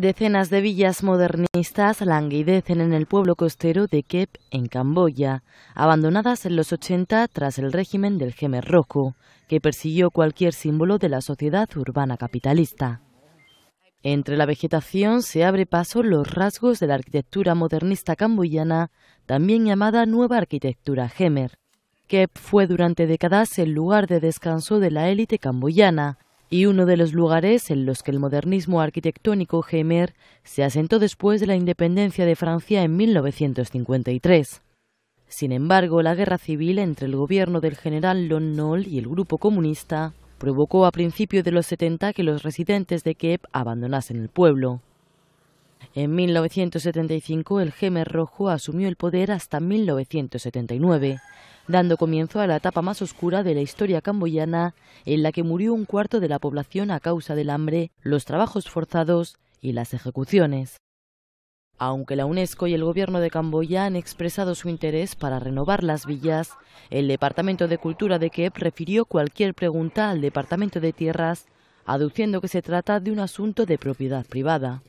Decenas de villas modernistas languidecen en el pueblo costero de Kep, en Camboya, abandonadas en los 80 tras el régimen del Gemer Rojo, que persiguió cualquier símbolo de la sociedad urbana capitalista. Entre la vegetación se abre paso los rasgos de la arquitectura modernista camboyana, también llamada nueva arquitectura Gemer. Kep fue durante décadas el lugar de descanso de la élite camboyana, y uno de los lugares en los que el modernismo arquitectónico Gemer se asentó después de la independencia de Francia en 1953. Sin embargo, la guerra civil entre el gobierno del general Lon Nol y el grupo comunista provocó a principios de los 70 que los residentes de Kiev abandonasen el pueblo. En 1975 el Gemer rojo asumió el poder hasta 1979 dando comienzo a la etapa más oscura de la historia camboyana, en la que murió un cuarto de la población a causa del hambre, los trabajos forzados y las ejecuciones. Aunque la UNESCO y el gobierno de Camboya han expresado su interés para renovar las villas, el Departamento de Cultura de Kep refirió cualquier pregunta al Departamento de Tierras, aduciendo que se trata de un asunto de propiedad privada.